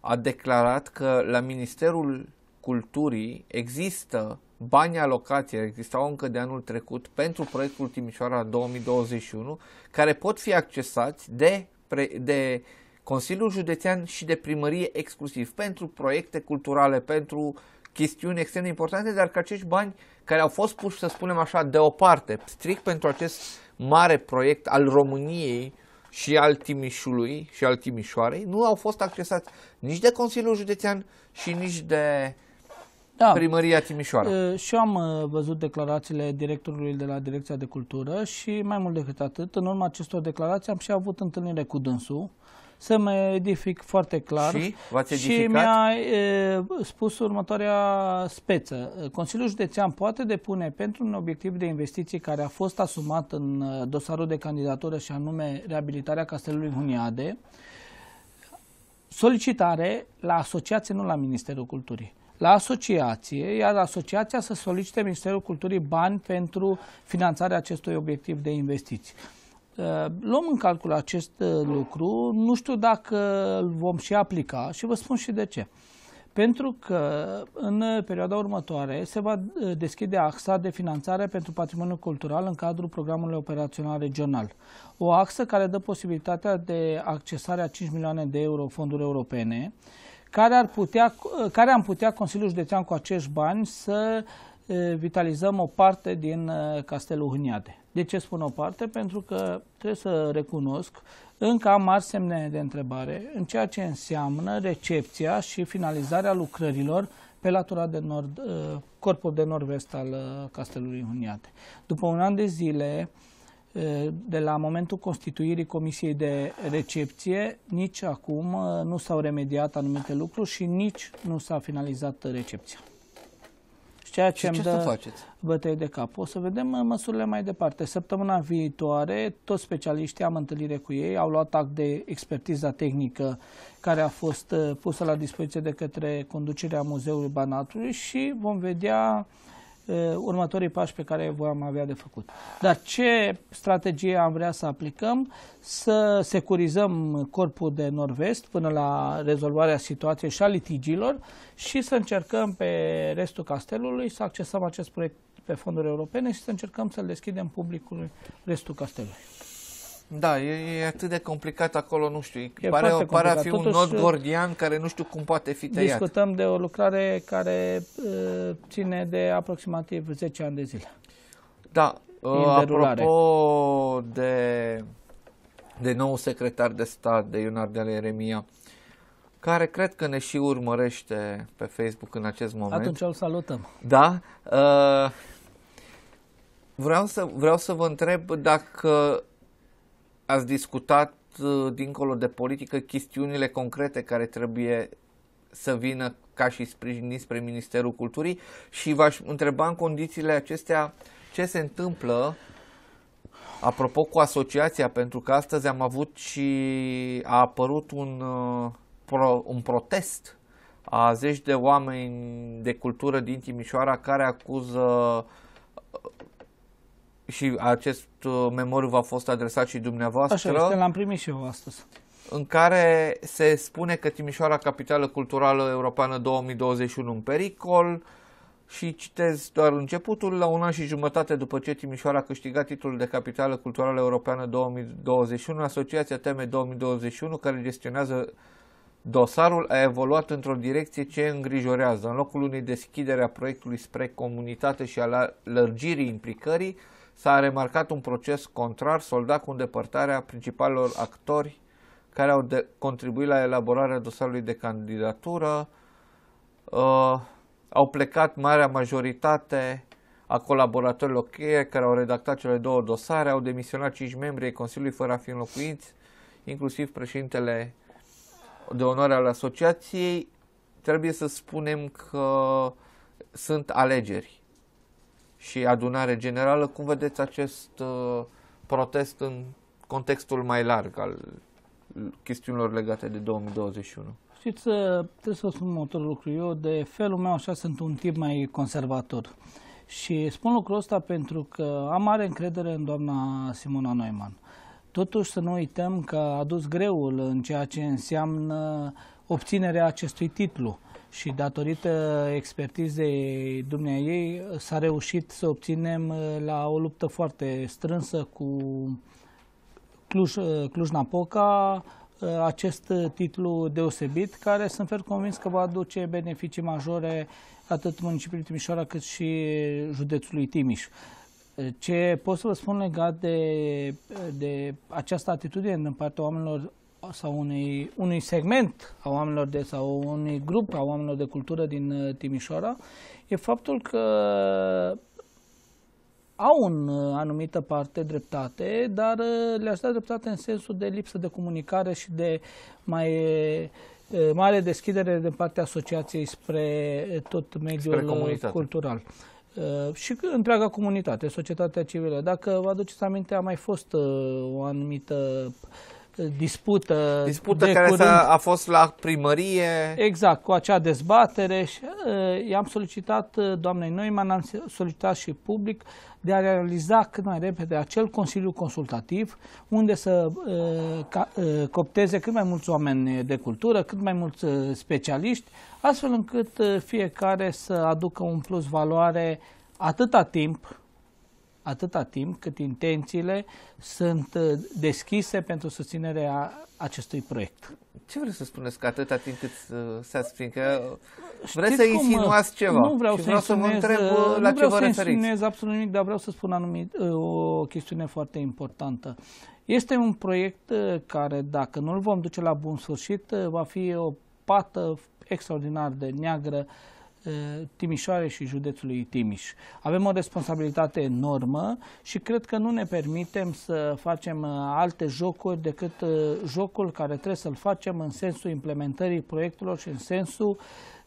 a declarat că la Ministerul Culturii există bani alocați, existau încă de anul trecut, pentru proiectul Timișoara 2021, care pot fi accesați de, pre, de Consiliul Județean și de primărie exclusiv pentru proiecte culturale, pentru chestiuni extrem de importante, dar că acești bani care au fost puși, să spunem așa, deoparte, strict pentru acest mare proiect al României, și al Timișului și al Timișoarei nu au fost accesați nici de Consiliul Județean și nici de da. Primăria Timișoara. Și eu am văzut declarațiile directorului de la Direcția de Cultură și mai mult decât atât, în urma acestor declarații am și avut întâlnire cu dânsul să mă edific foarte clar. Și, și mi-a e, spus următoarea speță. Consiliul Județean poate depune pentru un obiectiv de investiții care a fost asumat în uh, dosarul de candidatură și anume reabilitarea Castelului Huniade, solicitare la asociație, nu la Ministerul Culturii la asociație, iar asociația să solicite Ministerul Culturii bani pentru finanțarea acestui obiectiv de investiții. Luăm în calcul acest uh, lucru, nu știu dacă îl vom și aplica și vă spun și de ce. Pentru că în uh, perioada următoare se va uh, deschide axa de finanțare pentru patrimoniul cultural în cadrul programului operațional regional. O axă care dă posibilitatea de accesare a 5 milioane de euro fonduri europene, care, ar putea, care am putea Consiliul Județean cu acești bani să uh, vitalizăm o parte din Castelul Hâniate. De ce spun o parte? Pentru că trebuie să recunosc încă am mari semne de întrebare în ceea ce înseamnă recepția și finalizarea lucrărilor pe latura de nord, corpul de nord-vest al Castelului Huniate. După un an de zile, de la momentul constituirii Comisiei de Recepție, nici acum nu s-au remediat anumite lucruri și nici nu s-a finalizat recepția. Ceea ce ce dă să faceți? de cap. O să vedem uh, măsurile mai departe. Săptămâna viitoare, toți specialiștii am întâlnire cu ei, au luat act de expertiza tehnică care a fost uh, pusă la dispoziție de către conducerea Muzeului Banatului și vom vedea uh, Uh, următorii pași pe care vom avea de făcut. Dar ce strategie am vrea să aplicăm? Să securizăm corpul de nord-vest până la rezolvarea situației și a litigiilor și să încercăm pe restul castelului să accesăm acest proiect pe fonduri europene și să încercăm să-l deschidem publicului restul castelului. Da, e, e atât de complicat acolo, nu știu, e pare, pare a fi Totuși, un nod gordian care nu știu cum poate fi tăiat. Discutăm de o lucrare care uh, ține de aproximativ 10 ani de zile. Da, uh, apropo de, de nou secretar de stat, de Ionardel Eremia, care cred că ne și urmărește pe Facebook în acest moment. Atunci îl salutăm. Da. Uh, vreau, să, vreau să vă întreb dacă ați discutat uh, dincolo de politică chestiunile concrete care trebuie să vină ca și sprijin spre Ministerul Culturii și v-aș întreba în condițiile acestea ce se întâmplă apropo cu asociația, pentru că astăzi am avut și a apărut un, uh, un protest a zeci de oameni de cultură din Timișoara care acuză uh, și acest uh, memoriu v-a fost adresat și dumneavoastră. Așa este, l-am primit și eu astăzi. În care se spune că Timișoara, capitală culturală europeană 2021 în pericol, și citez doar începutul, la un an și jumătate după ce Timișoara a câștigat titlul de capitală culturală europeană 2021, Asociația Teme 2021, care gestionează dosarul, a evoluat într-o direcție ce îngrijorează. În locul unei deschidere a proiectului spre comunitate și a lărgirii implicării, s-a remarcat un proces contrar soldat cu îndepărtarea principalilor actori care au de- contribuit la elaborarea dosarului de candidatură, uh, au plecat marea majoritate a colaboratorilor cheie care au redactat cele două dosare, au demisionat cinci membri ai Consiliului fără a fi înlocuiți, inclusiv președintele de onoare al asociației. Trebuie să spunem că sunt alegeri și adunare generală. Cum vedeți acest uh, protest în contextul mai larg al chestiunilor legate de 2021? Știți, uh, trebuie să spun următorul lucru. Eu, de felul meu, așa sunt un tip mai conservator. Și spun lucrul ăsta pentru că am mare încredere în doamna Simona Neumann. Totuși să nu uităm că a dus greul în ceea ce înseamnă obținerea acestui titlu și datorită expertizei ei s-a reușit să obținem uh, la o luptă foarte strânsă cu Cluj, uh, Cluj-Napoca uh, acest titlu deosebit care sunt fel convins că va aduce beneficii majore atât municipiului Timișoara cât și județului Timiș. Ce pot să vă spun legat de, de această atitudine din partea oamenilor sau unui, unui segment a oamenilor de, sau unui grup a oamenilor de cultură din uh, Timișoara e faptul că au în uh, anumită parte dreptate, dar uh, le-aș da dreptate în sensul de lipsă de comunicare și de mai mare deschidere din de partea asociației spre tot mediul spre cultural. Și întreaga comunitate, societatea civilă. Dacă vă aduceți aminte, a mai fost o anumită uh, dispută. Dispută de care curând. a fost la primărie. Exact, cu acea dezbatere și uh, i-am solicitat uh, doamnei Noiman, am solicitat și public de a realiza cât mai repede acel consiliu consultativ unde să uh, ca, uh, copteze cât mai mulți oameni de cultură, cât mai mulți uh, specialiști, astfel încât uh, fiecare să aducă un plus valoare atâta timp atâta timp cât intențiile sunt uh, deschise pentru susținerea acestui proiect. Ce vreți să spuneți că atâta timp cât uh, stați, că vreți să uh, insinuați ceva? Nu vreau, să, vreau să vă întreb nu la vreau ce vă referiți. absolut nimic, dar vreau să spun anumit, o chestiune foarte importantă. Este un proiect care, dacă nu-l vom duce la bun sfârșit, va fi o pată extraordinar de neagră uh, Timișoare și județului Timiș. Avem o responsabilitate enormă și cred că nu ne permitem să facem alte jocuri decât jocul care trebuie să-l facem în sensul implementării proiectelor și în sensul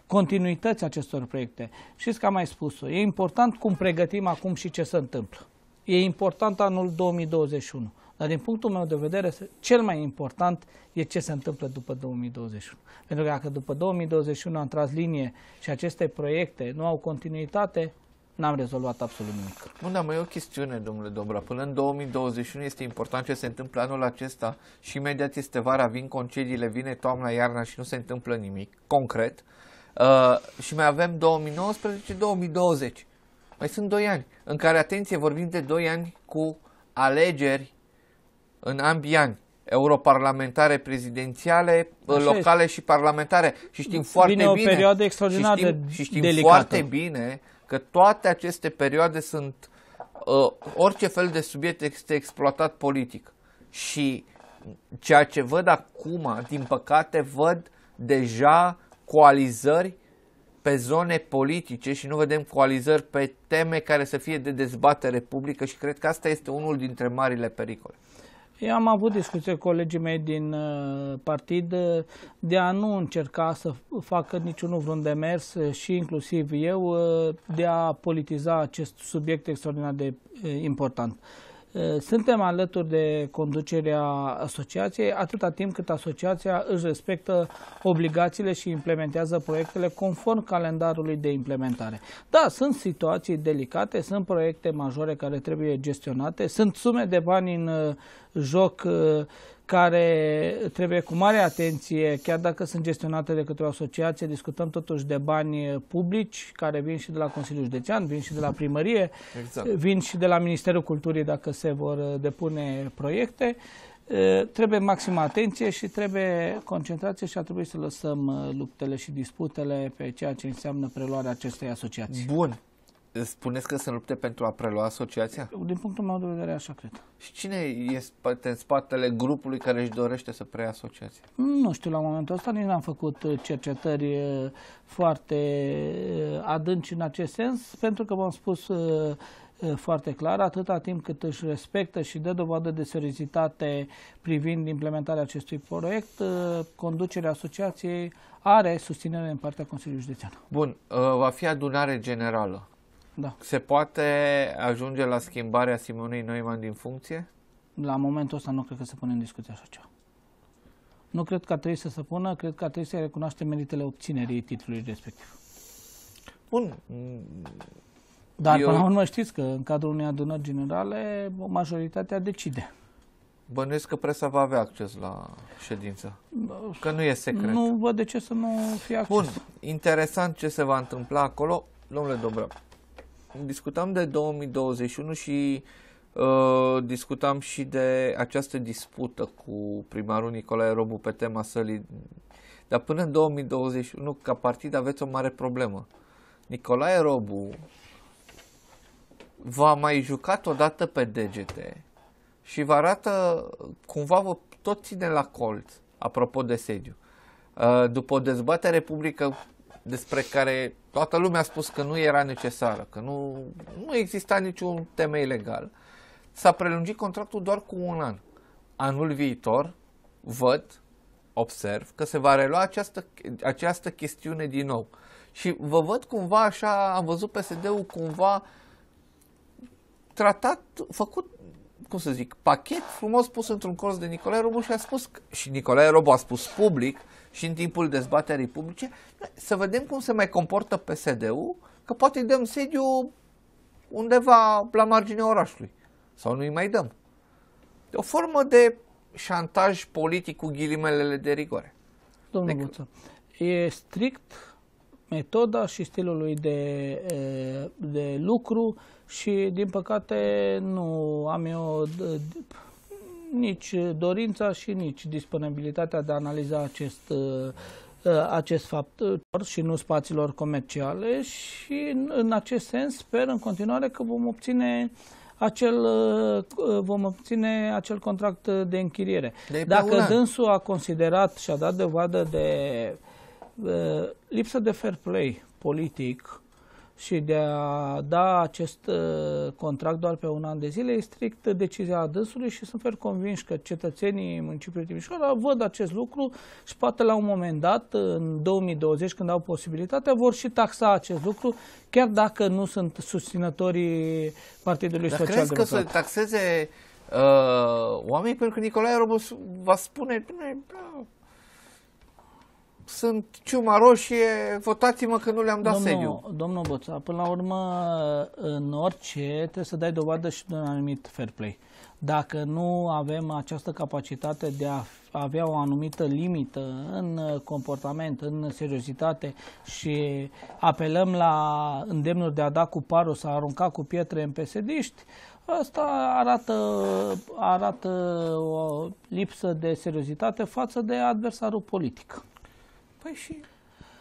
continuității acestor proiecte. Știți că am mai spus-o, e important cum pregătim acum și ce se întâmplă. E important anul 2021. Dar din punctul meu de vedere, cel mai important e ce se întâmplă după 2021. Pentru că dacă după 2021 am tras linie și aceste proiecte nu au continuitate, n-am rezolvat absolut nimic. Bun, dar mai e o chestiune, domnule Dobra. Până în 2021 este important ce se întâmplă anul acesta și imediat este vara, vin concediile, vine toamna, iarna și nu se întâmplă nimic concret. Uh, și mai avem 2019-2020. Mai sunt 2 ani în care, atenție, vorbim de 2 ani cu alegeri în ambii ani europarlamentare prezidențiale, Așa locale este. și parlamentare. Și știm Vine foarte bine. o perioadă și știm, de și știm foarte bine că toate aceste perioade sunt uh, orice fel de subiect este exploatat politic. Și ceea ce văd acum, din păcate, văd deja coalizări pe zone politice și nu vedem coalizări pe teme care să fie de dezbatere publică și cred că asta este unul dintre marile pericole. Eu am avut discuții cu colegii mei din uh, partid uh, de a nu încerca să facă niciunul vreun demers uh, și inclusiv eu de a politiza acest subiect extraordinar de important. Suntem alături de conducerea asociației atâta timp cât asociația își respectă obligațiile și implementează proiectele conform calendarului de implementare. Da, sunt situații delicate, sunt proiecte majore care trebuie gestionate, sunt sume de bani în uh, joc uh, care trebuie cu mare atenție, chiar dacă sunt gestionate de către o asociație, discutăm totuși de bani publici care vin și de la Consiliul Județean, vin și de la primărie, exact. vin și de la Ministerul Culturii dacă se vor depune proiecte. Trebuie maximă atenție și trebuie concentrație și ar trebui să lăsăm luptele și disputele pe ceea ce înseamnă preluarea acestei asociații. Bun. Spuneți că se lupte pentru a prelua asociația? Din punctul meu de vedere, așa cred. Și cine este în spatele grupului care își dorește să preia asociația? Nu știu, la momentul ăsta nici n-am făcut uh, cercetări uh, foarte uh, adânci în acest sens, pentru că v-am spus foarte clar, atâta timp cât își respectă și dă dovadă de seriozitate privind implementarea acestui proiect, conducerea asociației are susținere în partea Consiliului Județean. Bun, va fi adunare generală da. Se poate ajunge la schimbarea Simonei Noiman din funcție? La momentul ăsta nu cred că se pune în discuție așa ceva. Nu cred că trebuie să se pună, cred că trebuie să recunoaște meritele obținerii titlului respectiv. Bun. Dar Eu... până la urmă știți că în cadrul unei adunări generale majoritatea decide. Bănuiesc că presa va avea acces la ședință. Că nu e secret. Nu văd de ce să nu fie acces. Bun. Interesant ce se va întâmpla acolo. Domnule Dobră discutam de 2021 și uh, discutam și de această dispută cu primarul Nicolae Robu pe tema sălii. Dar până în 2021, ca partid, aveți o mare problemă. Nicolae Robu v-a mai jucat odată pe degete și vă arată, cumva vă tot ține la colț, apropo de sediu. Uh, după o dezbatere publică despre care toată lumea a spus că nu era necesară, că nu, nu exista niciun temei legal. S-a prelungit contractul doar cu un an. Anul viitor văd, observ, că se va relua această, această chestiune din nou. Și vă văd cumva așa, am văzut PSD-ul cumva tratat, făcut, cum să zic, pachet frumos pus într-un cors de Nicolae Robu și a spus, și Nicolae Robu a spus public, și în timpul dezbaterii publice, să vedem cum se mai comportă PSD-ul, că poate îi dăm sediu undeva la marginea orașului sau nu îi mai dăm. E o formă de șantaj politic cu ghilimelele de rigoare. Domnul Buță, deci- e strict metoda și stilul lui de, de lucru și, din păcate, nu am eu nici eh, dorința și nici disponibilitatea de a analiza acest, eh, eh, acest fapt și nu spațiilor comerciale și în acest sens sper în continuare că vom obține acel, vom obține acel contract de închiriere. De Dacă dânsul a considerat și a dat dovadă de de lipsă de fair play politic și de a da acest uh, contract doar pe un an de zile e strict decizia adânsului și sunt foarte convinși că cetățenii municipiului Timișoara văd acest lucru și poate la un moment dat, în 2020, când au posibilitatea, vor și taxa acest lucru, chiar dacă nu sunt susținătorii Partidului Dar Social crezi că să taxeze uh, oamenii? Pentru că Nicolae Robos va spune, da, sunt ciuma roșie, votați-mă că nu le-am dat domnul, sediu. Domnul Boța, până la urmă, în orice trebuie să dai dovadă și de un anumit fair play. Dacă nu avem această capacitate de a avea o anumită limită în comportament, în seriozitate și apelăm la îndemnuri de a da cu parul, să arunca cu pietre în psd Asta arată, arată o lipsă de seriozitate față de adversarul politic. Păi și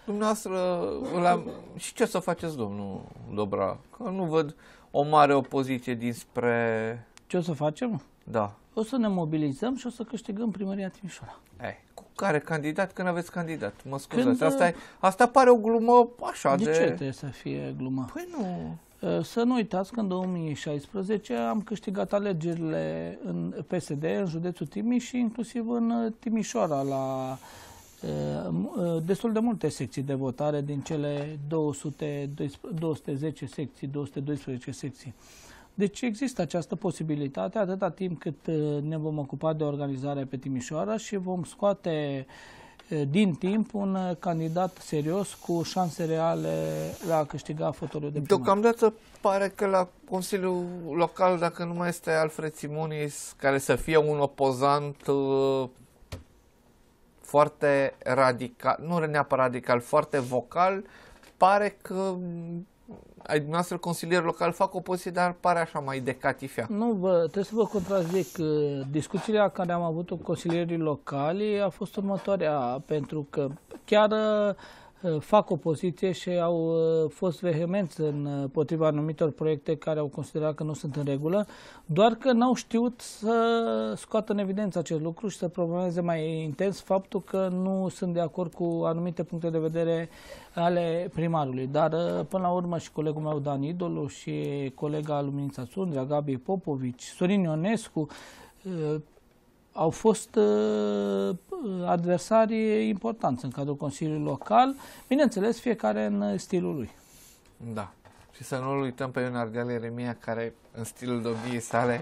dumneavoastră, la... și ce să faceți, domnul Dobra? Că nu văd o mare opoziție dinspre... Ce o să facem? Da. O să ne mobilizăm și o să câștigăm primăria Timișoara. Ei, cu care candidat când aveți candidat? Mă scuzați, când... asta, uh, e, asta pare o glumă așa de... De ce trebuie să fie glumă? Păi nu... Uh, să nu uitați că în 2016 am câștigat alegerile în PSD, în județul Timiș și inclusiv în uh, Timișoara la Eh, destul de multe secții de votare din cele 200, 210 secții, 212 secții. Deci există această posibilitate atâta timp cât eh, ne vom ocupa de organizarea pe Timișoara și vom scoate eh, din timp un candidat serios cu șanse reale la a câștiga fotoliul de primar. Deocamdată pare că la Consiliul Local, dacă nu mai este Alfred Simonis, care să fie un opozant foarte radical, nu neapărat radical, foarte vocal, pare că ai dumneavoastră consilier local fac opoziție, dar pare așa mai de Nu, bă, trebuie să vă contrazic. Discuțiile care am avut cu consilierii locali a fost următoarea, pentru că chiar Uh, fac opoziție și au uh, fost vehemenți împotriva uh, anumitor proiecte care au considerat că nu sunt în regulă, doar că n-au știut să scoată în evidență acest lucru și să promoveze mai intens faptul că nu sunt de acord cu anumite puncte de vedere ale primarului. Dar până la urmă și colegul meu Dan Idolu și colega Luminița Sundra, Gabi Popovici, Sorin Ionescu, au fost adversari importanți în cadrul Consiliului Local, bineînțeles fiecare în stilul lui. Da. Și să nu uităm pe Ion Ardeal Eremia, care în stilul domniei sale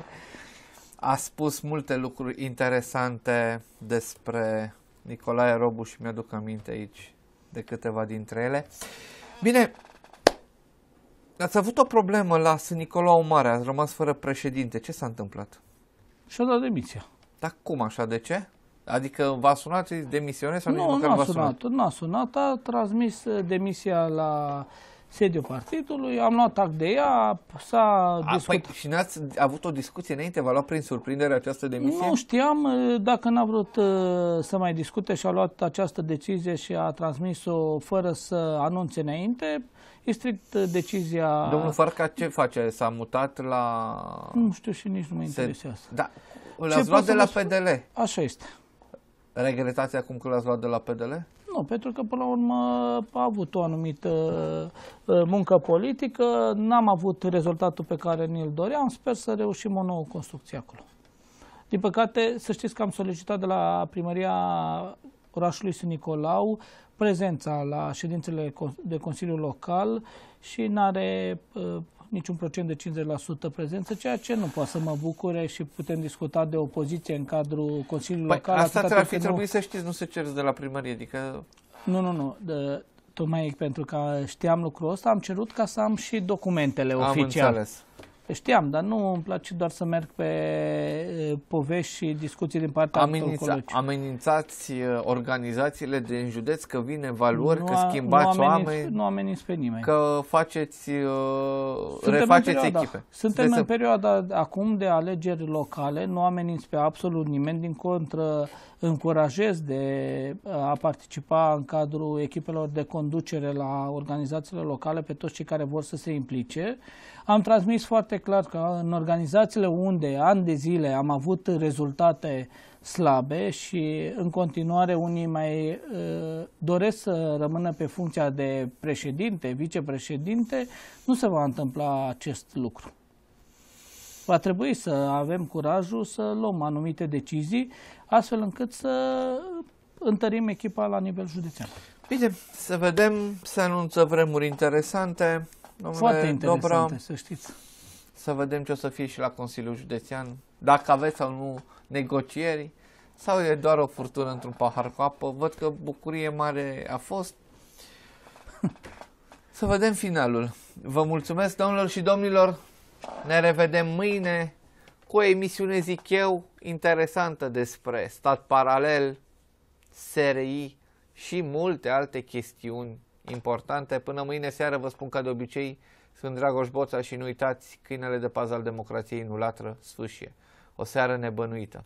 a spus multe lucruri interesante despre Nicolae Robu și mi-aduc aminte aici de câteva dintre ele. Bine, ați avut o problemă la S. Nicolau Mare, ați rămas fără președinte. Ce s-a întâmplat? Și-a dat demisia. Dar cum așa? De ce? Adică v-a sunat și sau nu, nici măcar a sunat? sunat? Nu a sunat, a transmis uh, demisia la sediul partidului, am luat act de ea, s-a discutat. Păi, și n-ați avut o discuție înainte? V-a luat prin surprindere această demisie? Nu știam, uh, dacă n-a vrut uh, să mai discute și a luat această decizie și a transmis-o fără să anunțe înainte, e strict decizia... Domnul Farca ce face? S-a mutat la... Nu știu și nici nu mă interesează. Da. l ați luat de la PDL. Așa este. Regretați acum că l-ați luat de la PDL? Nu, pentru că până la urmă a avut o anumită uh, uh, muncă politică, n-am avut rezultatul pe care ni-l doream, sper să reușim o nouă construcție acolo. Din păcate, să știți că am solicitat de la primăria orașului Sân Nicolau prezența la ședințele de Consiliul Local și n-are uh, niciun procent de 50% prezență, ceea ce nu poate să mă bucure și putem discuta de opoziție în cadrul Consiliului păi, Local. Asta ar fi trebuit nu... să știți, nu se cerți de la primărie, adică... Nu, nu, nu. De, tocmai pentru că știam lucrul ăsta, am cerut ca să am și documentele am oficiale. Înțeles. Știam, dar nu îmi place doar să merg pe povești și discuții din partea Amenința, altor Amenințați organizațiile din județ că vin valori, nu, că schimbați nu ameninț, oameni, nu ameninț pe nimeni. că faceți, Suntem refaceți în perioada, echipe. Suntem Vreți în să... perioada acum de alegeri locale, nu ameninți pe absolut nimeni, din contră încurajez de a participa în cadrul echipelor de conducere la organizațiile locale pe toți cei care vor să se implice. Am transmis foarte clar că în organizațiile unde ani de zile am avut rezultate slabe și în continuare unii mai uh, doresc să rămână pe funcția de președinte, vicepreședinte, nu se va întâmpla acest lucru. Va trebui să avem curajul să luăm anumite decizii, astfel încât să întărim echipa la nivel județean. Bine, să vedem, se anunță vremuri interesante. Domnule Foarte interesante, Dobra, să știți. Să vedem ce o să fie și la Consiliul Județean, dacă aveți sau nu negocieri, sau e doar o furtună într-un pahar cu apă. Văd că bucurie mare a fost. Să vedem finalul. Vă mulțumesc, domnilor și domnilor. Ne revedem mâine cu o emisiune, zic eu, interesantă despre stat paralel, SRI și multe alte chestiuni importante. Până mâine seară vă spun ca de obicei, sunt Dragoș Boța și nu uitați, câinele de pază al democrației nu latră, sfâșie. O seară nebănuită.